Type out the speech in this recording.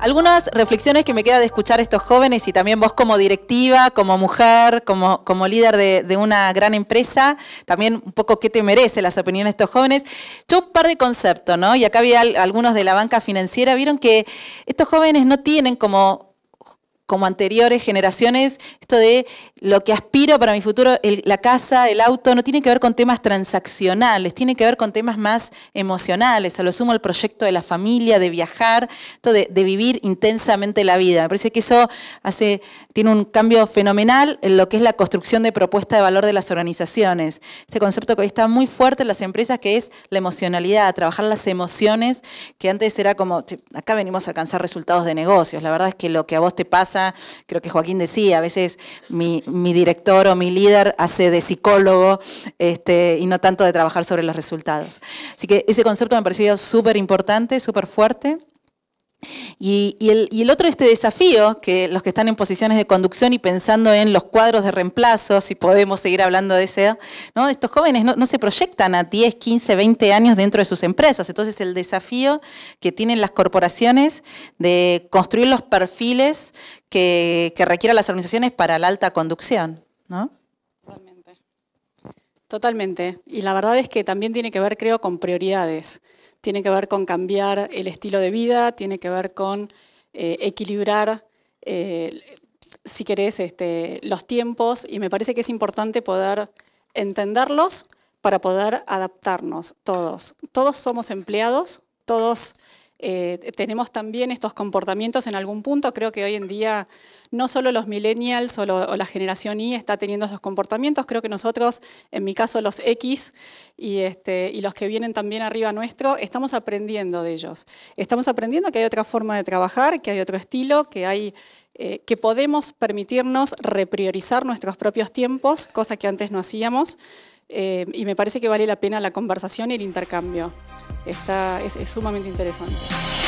Algunas reflexiones que me queda de escuchar estos jóvenes y también vos como directiva, como mujer, como, como líder de, una gran empresa, también un poco qué te merece las opiniones de estos jóvenes. Yo un par de conceptos, ¿no? Y acá había algunos de la banca financiera, vieron que estos jóvenes no tienen como como anteriores generaciones, esto de lo que aspiro para mi futuro, la casa, el auto, no tiene que ver con temas transaccionales, tiene que ver con temas más emocionales, a lo sumo el proyecto de la familia, de viajar, de, vivir intensamente la vida. Me parece que eso hace, tiene un cambio fenomenal en lo que es la construcción de propuesta de valor de las organizaciones. Este concepto que hoy está muy fuerte en las empresas, que es la emocionalidad, trabajar las emociones, que antes era como, acá venimos a alcanzar resultados de negocios, la verdad es que lo que a vos te pasa, creo que Joaquín decía, a veces mi, director o mi líder hace de psicólogo este, y no tanto de trabajar sobre los resultados. Así que ese concepto me ha parecido súper importante, súper fuerte. Y, el, y, el, otro, este desafío, que los que están en posiciones de conducción y pensando en los cuadros de reemplazo, si podemos seguir hablando de eso, ¿no? estos jóvenes no, se proyectan a 10, 15, 20 años dentro de sus empresas. Entonces, el desafío que tienen las corporaciones de construir los perfiles que, que requieran las organizaciones para la alta conducción. ¿no? Totalmente. Y la verdad es que también tiene que ver, creo, con prioridades. Tiene que ver con cambiar el estilo de vida, tiene que ver con eh, equilibrar, eh, si querés, este, los tiempos. Y me parece que es importante poder entenderlos para poder adaptarnos todos. Todos somos empleados, todos eh, tenemos también estos comportamientos en algún punto. Creo que hoy en día no solo los millennials o, la generación Y está teniendo esos comportamientos, creo que nosotros, en mi caso los X este, y los que vienen también arriba nuestro, estamos aprendiendo de ellos. Estamos aprendiendo que hay otra forma de trabajar, que hay otro estilo, que hay eh, que podemos permitirnos repriorizar nuestros propios tiempos, cosa que antes no hacíamos, eh, y me parece que vale la pena la conversación y el intercambio. es sumamente interesante.